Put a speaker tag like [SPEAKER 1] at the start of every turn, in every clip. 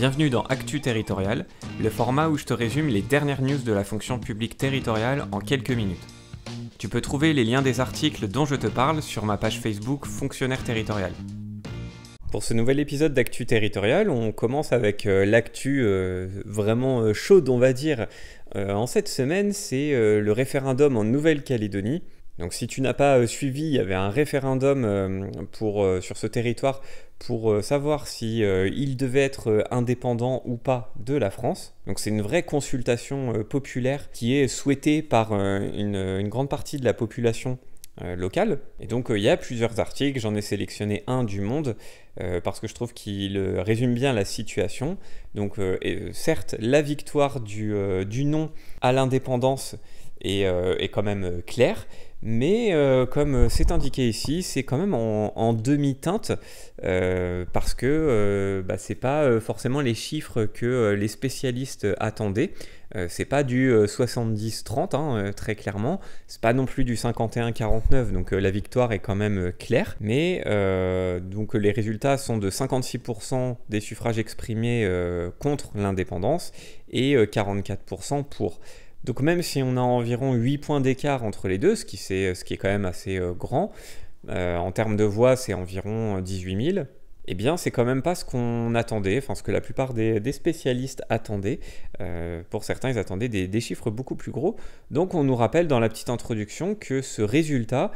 [SPEAKER 1] Bienvenue dans Actu Territorial, le format où je te résume les dernières news de la fonction publique territoriale en quelques minutes. Tu peux trouver les liens des articles dont je te parle sur ma page Facebook Fonctionnaire Territorial. Pour ce nouvel épisode d'Actu Territorial, on commence avec euh, l'actu euh, vraiment euh, chaude, on va dire. en cette semaine, c'est le référendum en Nouvelle-Calédonie. Donc si tu n'as pas suivi, il y avait un référendum pour, sur ce territoire pour euh, savoir si euh, il devait être euh, indépendant ou pas de la France. Donc c'est une vraie consultation populaire qui est souhaitée par une, grande partie de la population locale. Et donc il y a plusieurs articles, j'en ai sélectionné un du Monde parce que je trouve qu'il résume bien la situation. Donc certes, la victoire du, non à l'indépendance est quand même claire, mais euh, comme euh, c'est indiqué ici, c'est quand même en, demi-teinte euh, parce que ce n'est bah, c'est pas forcément les chiffres que les spécialistes attendaient. c'est pas du 70-30 hein, très clairement. C'est pas non plus du 51-49. Donc la victoire est quand même claire. Mais donc les résultats sont de 56% des suffrages exprimés contre l'indépendance et 44% pour. Donc même si on a environ 8 points d'écart entre les deux, ce qui, ce qui est quand même assez euh, grand, euh, en termes de voix c'est environ 18 euh, 000, eh bien c'est quand même pas ce qu'on attendait, enfin ce que la plupart des, spécialistes attendaient. pour certains ils attendaient des, chiffres beaucoup plus gros. Donc on nous rappelle dans la petite introduction que ce résultat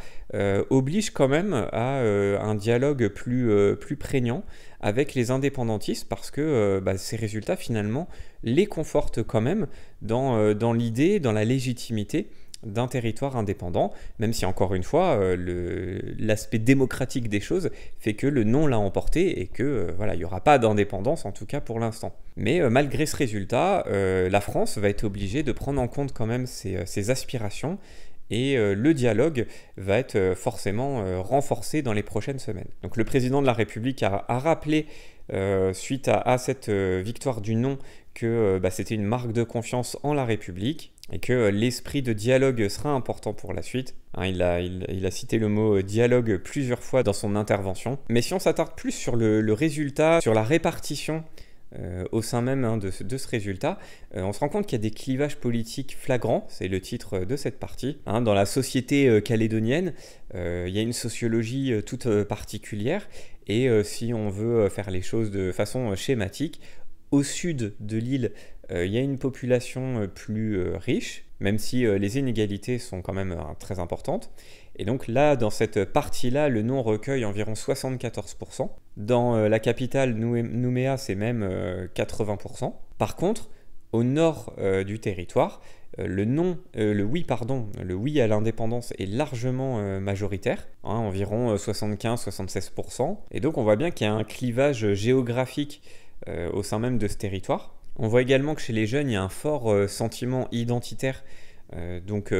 [SPEAKER 1] oblige quand même à un dialogue plus prégnant, avec les indépendantistes parce que euh, bah, ces résultats finalement les confortent quand même dans, euh, dans l'idée, dans la légitimité d'un territoire indépendant, même si encore une fois, euh, l'aspect démocratique des choses fait que le non l'a emporté et que voilà, il n'y aura pas d'indépendance, en tout cas pour l'instant. Mais malgré ce résultat, la France va être obligée de prendre en compte quand même ses, ses aspirations et euh, le dialogue va être euh, forcément euh, renforcé dans les prochaines semaines. Donc le président de la République a, rappelé, suite à, cette victoire du non, que bah, c'était une marque de confiance en la République et que l'esprit de dialogue sera important pour la suite. Hein, il, a, cité le mot dialogue plusieurs fois dans son intervention. Mais si on s'attarde plus sur le résultat, sur la répartition euh, au sein même hein, de, ce résultat, euh, on se rend compte qu'il y a des clivages politiques flagrants, c'est le titre euh, de cette partie. Hein. dans la société calédonienne, il y a une sociologie toute particulière, et si on veut faire les choses de façon schématique, au sud de l'île, il y a une population plus riche, même si les inégalités sont quand même très importantes. Et donc là, dans cette partie-là, le non recueille environ 74%. Dans euh, la capitale, Nouméa, c'est même 80%. Euh, Par contre, au nord euh, du territoire, le, non, le oui pardon, le oui à l'indépendance est largement majoritaire, hein, environ 75-76%. Et donc on voit bien qu'il y a un clivage géographique au sein même de ce territoire. On voit également que chez les jeunes, il y a un fort sentiment identitaire. donc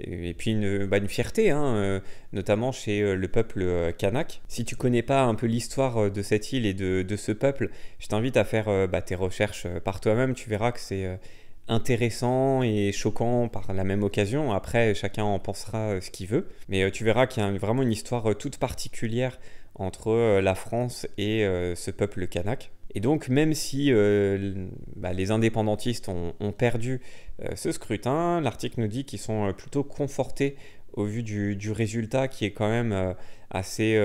[SPEAKER 1] et puis une, bah, fierté, hein, euh, notamment chez euh, le peuple euh, kanak. Si tu connais pas un peu l'histoire de cette île et de, ce peuple, je t'invite à faire bah, tes recherches par toi-même, tu verras que c'est intéressant et choquant par la même occasion. Après, chacun en pensera ce qu'il veut, mais tu verras qu'il y a vraiment une histoire toute particulière entre euh, la France et euh, ce peuple kanak. Et donc, même si euh, bah, les indépendantistes ont, perdu ce scrutin, l'article nous dit qu'ils sont plutôt confortés au vu du, résultat qui est quand même assez,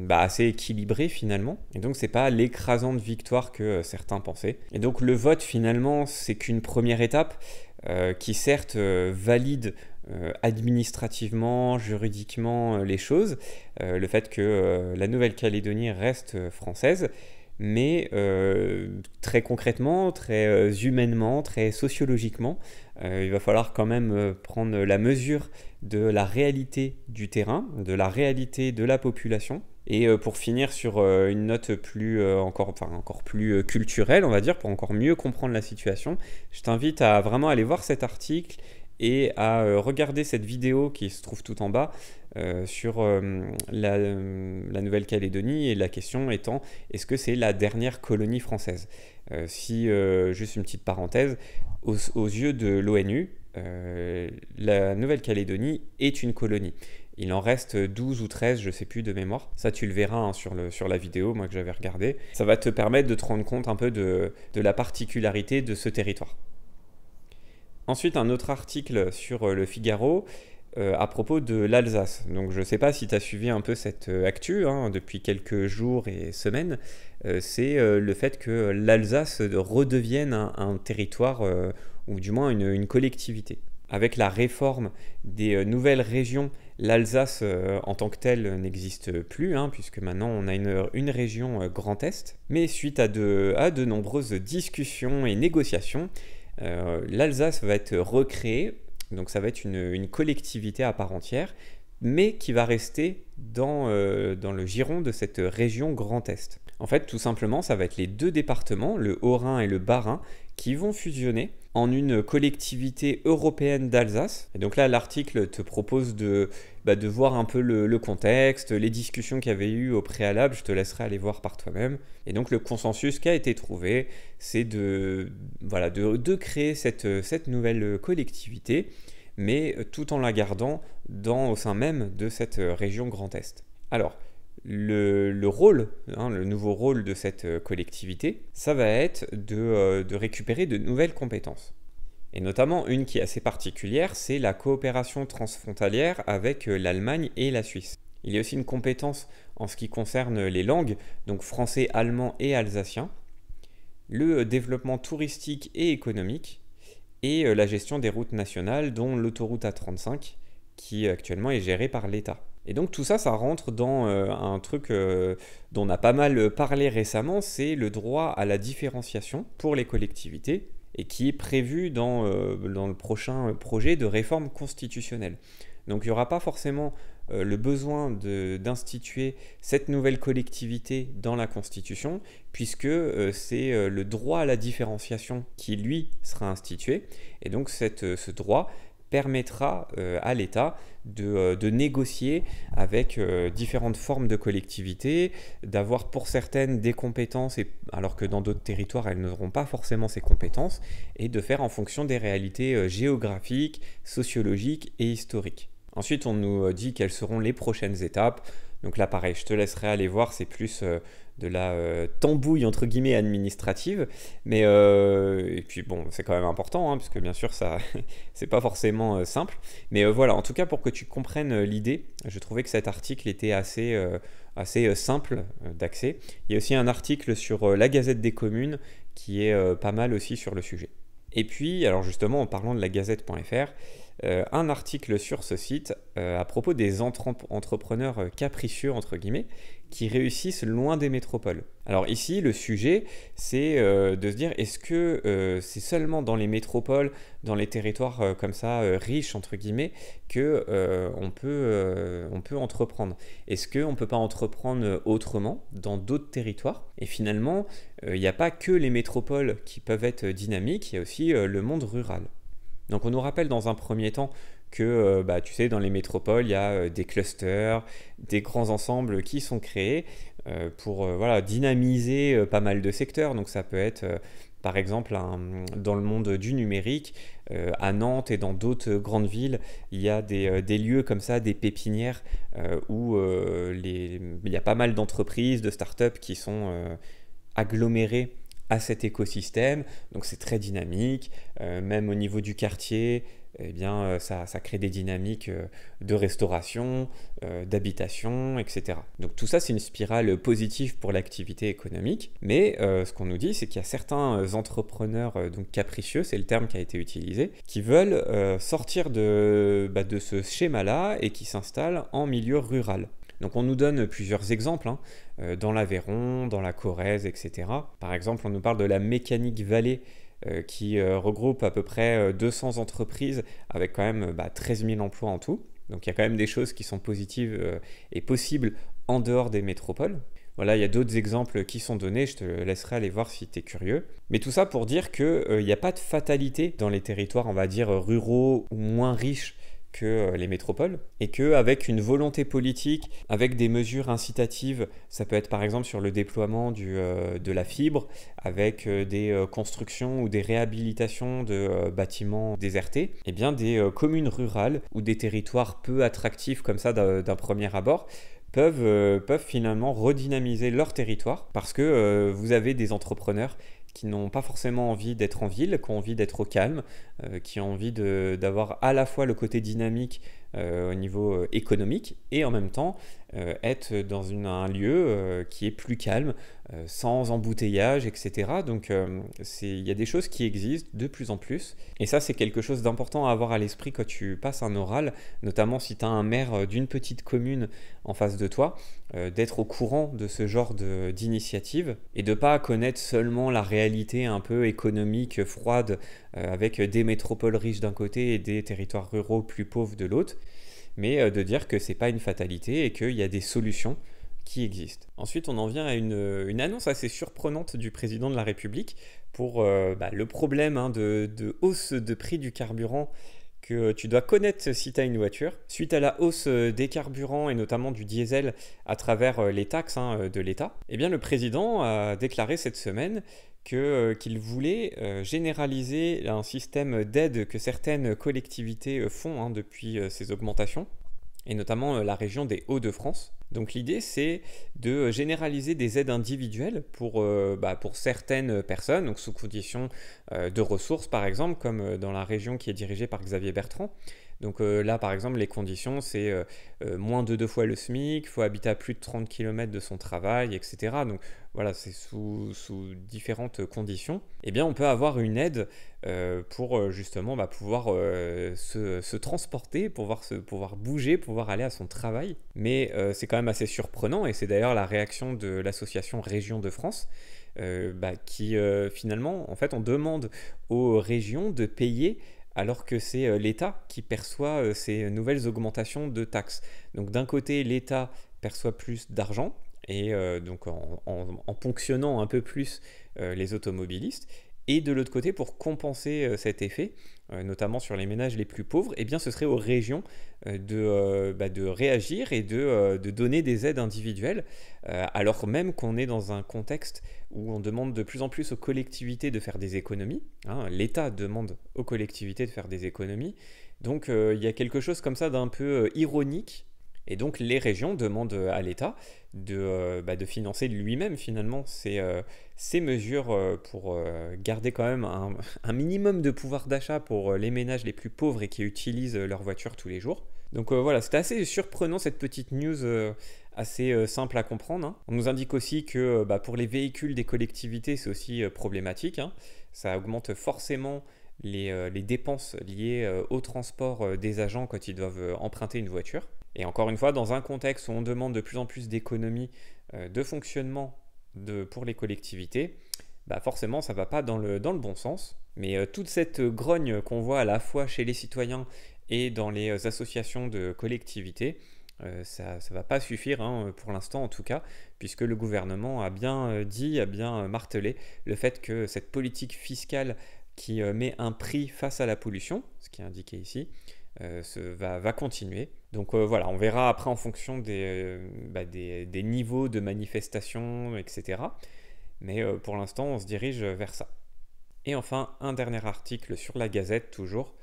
[SPEAKER 1] bah, assez équilibré finalement. Et donc, c'est pas l'écrasante victoire que certains pensaient. Et donc, le vote finalement, c'est qu'une première étape qui certes valide euh, administrativement, juridiquement euh, les choses, euh, le fait que la Nouvelle-Calédonie reste française, mais très concrètement, très humainement, très sociologiquement, il va falloir quand même prendre la mesure de la réalité du terrain, de la réalité de la population. Et pour finir sur une note plus encore, encore plus culturelle, on va dire, pour encore mieux comprendre la situation, je t'invite à vraiment aller voir cet article et à euh, regarder cette vidéo qui se trouve tout en bas euh, sur euh, la, Nouvelle-Calédonie et la question étant est-ce que c'est la dernière colonie française Si, juste une petite parenthèse, aux, yeux de l'ONU, la Nouvelle-Calédonie est une colonie. Il en reste 12 ou 13, je sais plus de mémoire. Ça, tu le verras hein, sur, la vidéo, moi, que j'avais regardée. Ça va te permettre de te rendre compte un peu de la particularité de ce territoire. Ensuite, un autre article sur euh, le Figaro euh, à propos de l'Alsace. Donc je ne sais pas si tu as suivi un peu cette euh, actu hein, depuis quelques jours et semaines, c'est le fait que l'Alsace redevienne un, territoire, ou du moins une, collectivité. Avec la réforme des nouvelles régions, l'Alsace en tant que telle n'existe plus, hein, puisque maintenant on a une, région Grand Est. Mais suite à de nombreuses discussions et négociations, euh, l'Alsace va être recréée, donc ça va être une, collectivité à part entière, mais qui va rester dans, euh, dans le giron de cette région Grand Est. En fait, tout simplement, ça va être les deux départements, le Haut-Rhin et le Bas-Rhin, qui vont fusionner en une collectivité européenne d'Alsace. Et donc là, l'article te propose de, bah, de voir un peu le, contexte, les discussions qu'il y avait eu au préalable, je te laisserai aller voir par toi-même. Et donc le consensus qui a été trouvé, c'est de, voilà, de, créer cette, cette nouvelle collectivité, mais tout en la gardant dans, au sein même de cette région Grand Est. Alors, le, rôle, hein, le nouveau rôle de cette euh, collectivité, ça va être de, euh, de récupérer de nouvelles compétences. Et notamment une qui est assez particulière, c'est la coopération transfrontalière avec euh, l'Allemagne et la Suisse. Il y a aussi une compétence en ce qui concerne les langues, donc français, allemand et alsacien, le développement touristique et économique, et la gestion des routes nationales, dont l'autoroute A35, qui actuellement est gérée par l'État. Et donc tout ça, ça rentre dans euh, un truc euh, dont on a pas mal parlé récemment, c'est le droit à la différenciation pour les collectivités et qui est prévu dans, euh, le prochain projet de réforme constitutionnelle. Donc il n'y aura pas forcément le besoin d'instituer cette nouvelle collectivité dans la Constitution, puisque c'est le droit à la différenciation qui, lui, sera institué. Et donc ce droit, permettra euh, à l'État de, euh, négocier avec euh, différentes formes de collectivités, d'avoir pour certaines des compétences, alors que dans d'autres territoires, elles n'auront pas forcément ces compétences, et de faire en fonction des réalités géographiques, sociologiques et historiques. Ensuite, on nous dit quelles seront les prochaines étapes. Donc là, pareil, je te laisserai aller voir, c'est plus euh, de la euh, tambouille entre guillemets administrative. Mais euh, et puis bon, c'est quand même important, hein, puisque parce bien sûr, ça, c'est pas forcément simple. Mais voilà, en tout cas, pour que tu comprennes l'idée, je trouvais que cet article était assez assez simple d'accès. Il y a aussi un article sur la Gazette des communes qui est pas mal aussi sur le sujet. Et puis, alors justement, en parlant de la gazette.fr, euh, un article sur ce site euh, à propos des entrepreneurs euh, capricieux, entre guillemets, qui réussissent loin des métropoles. Alors ici, le sujet, c'est de se dire, est-ce que c'est seulement dans les métropoles, dans les territoires comme ça, riches, entre guillemets, que peut, on peut entreprendre Est-ce qu'on ne peut pas entreprendre autrement, dans d'autres territoires Et finalement, il n'y a pas que les métropoles qui peuvent être dynamiques, il y a aussi le monde rural. Donc on nous rappelle dans un premier temps que, euh, bah, tu sais, dans les métropoles, il y a euh, des clusters, des grands ensembles qui sont créés euh, pour voilà, dynamiser pas mal de secteurs. Donc ça peut être par exemple, dans le monde du numérique, à Nantes et dans d'autres grandes villes, il y a des, lieux comme ça, des pépinières, où il y a pas mal d'entreprises, de startups qui sont agglomérées à cet écosystème. Donc c'est très dynamique, euh, même au niveau du quartier, eh bien, euh, ça, crée des dynamiques euh, de restauration, d'habitation, etc. Donc tout ça, c'est une spirale positive pour l'activité économique. Mais ce qu'on nous dit, c'est qu'il y a certains entrepreneurs donc capricieux, c'est le terme qui a été utilisé, qui veulent sortir bah, de ce schéma-là et qui s'installent en milieu rural. Donc on nous donne plusieurs exemples, hein. euh, dans l'Aveyron, dans la Corrèze, etc. Par exemple, on nous parle de la mécanique vallée euh, qui euh, regroupe à peu près 200 entreprises avec quand même 13 bah, 000 emplois en tout. Donc il y a quand même des choses qui sont positives et possibles en dehors des métropoles. Voilà, il y a d'autres exemples qui sont donnés, je te laisserai aller voir si tu es curieux. Mais tout ça pour dire qu'il n'y a pas de fatalité dans les territoires, on va dire, ruraux ou moins riches que euh, les métropoles et que avec une volonté politique, avec des mesures incitatives, ça peut être par exemple sur le déploiement du, euh, de la fibre, avec euh, des constructions ou des réhabilitations de bâtiments désertés, et eh bien des communes rurales ou des territoires peu attractifs comme ça d'un premier abord peuvent, peuvent finalement redynamiser leur territoire parce que vous avez des entrepreneurs qui n'ont pas forcément envie d'être en ville, qui ont envie d'être au calme, euh, qui ont envie d'avoir à la fois le côté dynamique euh, au niveau euh, économique et en même temps être dans un lieu qui est plus calme, euh, sans embouteillage, etc. Donc euh, il y a des choses qui existent de plus en plus. Et ça, c'est quelque chose d'important à avoir à l'esprit quand tu passes un oral, notamment si tu as un maire euh, d'une petite commune en face de toi, d'être au courant de ce genre d'initiative et de ne pas connaître seulement la réalité un peu économique froide avec des métropoles riches d'un côté et des territoires ruraux plus pauvres de l'autre, mais de dire que ce n'est pas une fatalité et qu'il y a des solutions qui Ensuite, on en vient à une, annonce assez surprenante du président de la République pour euh, bah, le problème hein, de, hausse de prix du carburant que tu dois connaître si tu as une voiture. Suite à la hausse euh, des carburants et notamment du diesel à travers euh, les taxes hein, de l'État, eh bien le président a déclaré cette semaine qu'il voulait généraliser un système d'aide que certaines collectivités font hein, depuis ces augmentations et notamment euh, la région des Hauts-de-France. Donc l'idée, c'est de généraliser des aides individuelles pour, euh, bah, certaines personnes, donc sous condition euh, de ressources par exemple, comme dans la région qui est dirigée par Xavier Bertrand, donc euh, là, par exemple, les conditions, c'est euh, euh, moins de deux fois le SMIC, il faut habiter à plus de 30 km de son travail, etc. Donc voilà, c'est sous, différentes conditions. Eh bien, on peut avoir une aide pour justement bah, pouvoir se, transporter, pouvoir, se, pouvoir bouger, pouvoir aller à son travail. Mais c'est quand même assez surprenant, et c'est d'ailleurs la réaction de l'association Région de France. Bah, qui finalement, en fait, on demande aux régions de payer alors que c'est euh, l'État qui perçoit euh, ces nouvelles augmentations de taxes. Donc d'un côté, l'État perçoit plus d'argent, et euh, donc en, ponctionnant un peu plus les automobilistes, et de l'autre côté, pour compenser cet effet, euh, notamment sur les ménages les plus pauvres, eh bien ce serait aux régions euh, euh, bah, de, réagir et de, donner des aides individuelles, alors même qu'on est dans un contexte où on demande de plus en plus aux collectivités de faire des économies. Hein. L'État demande aux collectivités de faire des économies. Donc il y a quelque chose comme ça d'un peu ironique et donc les régions demandent euh, à l'État de, euh, bah, de, financer lui-même finalement ces, euh, ces mesures pour garder quand même un, minimum de pouvoir d'achat pour les ménages les plus pauvres et qui utilisent leur voiture tous les jours. Donc voilà, c'est assez surprenant cette petite news assez simple à comprendre. Hein. On nous indique aussi que bah, pour les véhicules des collectivités c'est aussi problématique. Hein. Ça augmente forcément les dépenses liées au transport des agents quand ils doivent emprunter une voiture. Et encore une fois, dans un contexte où on demande de plus en plus d'économies euh, de fonctionnement pour les collectivités, bah, forcément ça ne va pas dans le, bon sens. Mais euh, toute cette grogne qu'on voit à la fois chez les citoyens et dans les euh, associations de collectivités, ça ne va pas suffire hein, pour l'instant en tout cas, puisque le gouvernement a bien dit, a bien martelé le fait que cette politique fiscale qui met un prix face à la pollution, ce qui est indiqué ici, euh, va, va, continuer. Donc euh, voilà, on verra après en fonction des, euh, bah, niveaux de manifestation, etc. Mais pour l'instant, on se dirige vers ça. Et enfin, un dernier article sur la Gazette, toujours.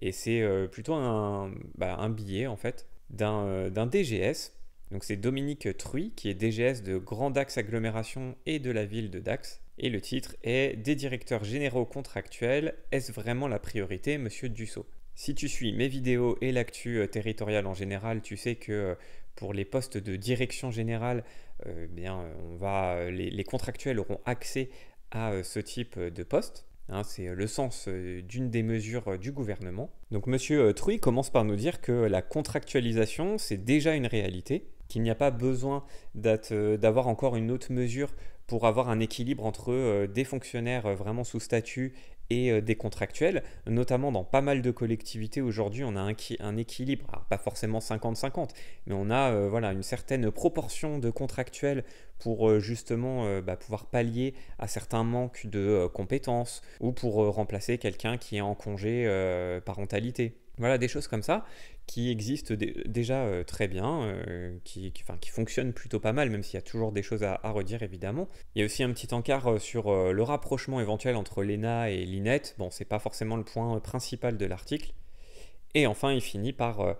[SPEAKER 1] Et c'est plutôt un, bah, un, billet, en fait, d'un DGS. Donc c'est Dominique Truy, qui est DGS de Grand Dax Agglomération et de la ville de Dax. Et le titre est Des directeurs généraux contractuels, est-ce vraiment la priorité, monsieur Dussault si tu suis mes vidéos et l'actu euh, territoriale en général, tu sais que euh, pour les postes de direction générale, euh, bien, les, contractuels auront accès à ce type de poste. Hein. c'est le sens d'une des mesures du gouvernement. Donc Monsieur Truy commence par nous dire que la contractualisation, c'est déjà une réalité qu'il n'y a pas besoin euh, d'avoir encore une autre mesure pour avoir un équilibre entre euh, des fonctionnaires euh, vraiment sous statut et des contractuels, notamment dans pas mal de collectivités aujourd'hui, on a un, équilibre, pas forcément 50-50, mais on a voilà, une certaine proportion de contractuels pour justement bah, pouvoir pallier à certains manques de compétences ou pour remplacer quelqu'un qui est en congé parentalité. Voilà, des choses comme ça qui existent déjà euh, très bien, euh, qui, fonctionnent plutôt pas mal, même s'il y a toujours des choses à, redire évidemment. Il y a aussi un petit encart euh, sur le rapprochement éventuel entre l'ENA et Linette. Bon, c'est pas forcément le point principal de l'article. Et enfin, il finit par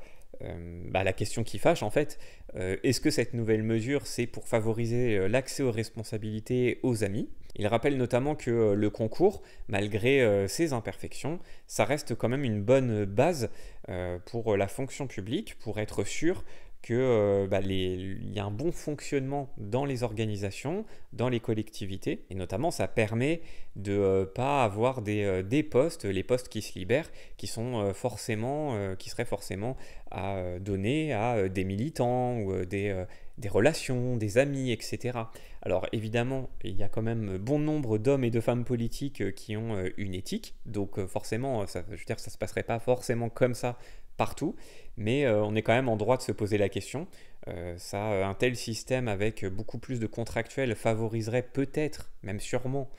[SPEAKER 1] bah, la question qui fâche en fait. Est-ce que cette nouvelle mesure, c'est pour favoriser l'accès aux responsabilités aux amis il rappelle notamment que euh, le concours, malgré euh, ses imperfections, ça reste quand même une bonne base euh, pour la fonction publique, pour être sûr que euh, bah, il y a un bon fonctionnement dans les organisations, dans les collectivités, et notamment ça permet de ne euh, pas avoir des, euh, des, postes, les postes qui se libèrent, qui sont forcément, qui seraient forcément à donner à des militants ou des, des relations, des amis, etc. Alors évidemment, il y a quand même bon nombre d'hommes et de femmes politiques qui ont une éthique, donc forcément, je veux dire, ça se passerait pas forcément comme ça partout, mais euh, on est quand même en droit de se poser la question. Euh, ça, euh, un tel système avec beaucoup plus de contractuels favoriserait peut-être, même sûrement,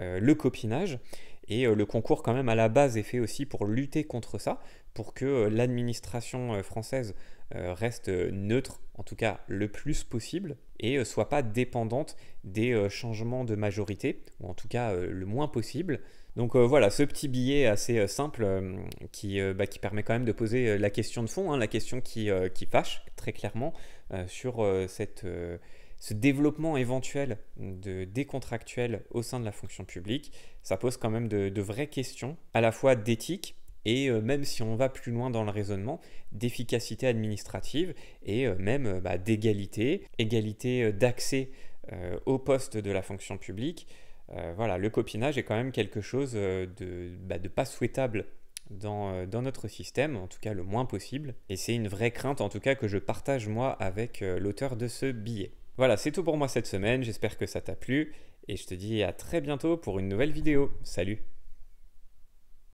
[SPEAKER 1] le copinage. Et le concours, quand même, à la base, est fait aussi pour lutter contre ça, pour que l'administration française reste neutre, en tout cas le plus possible, et soit pas dépendante des changements de majorité, ou en tout cas le moins possible. Donc euh, voilà, ce petit billet assez euh, simple euh, bah, qui, permet quand même de poser la question de fond, hein, la question qui, fâche très clairement sur ce développement éventuel de décontractuel au sein de la fonction publique, ça pose quand même de, vraies questions, à la fois d'éthique et même si on va plus loin dans le raisonnement, d'efficacité administrative et même bah, d'égalité, égalité, d'accès au poste de la fonction publique. Euh, voilà, le copinage est quand même quelque chose euh, bah, de, pas souhaitable dans, euh, dans, notre système, en tout cas le moins possible. Et c'est une vraie crainte, en tout cas, que je partage moi avec l'auteur de ce billet. Voilà, c'est tout pour moi cette semaine, j'espère que ça t'a plu, et je te dis à très bientôt pour une nouvelle vidéo. Salut